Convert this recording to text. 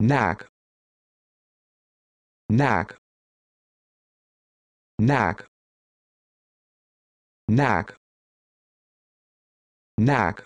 knack knack knack knack knack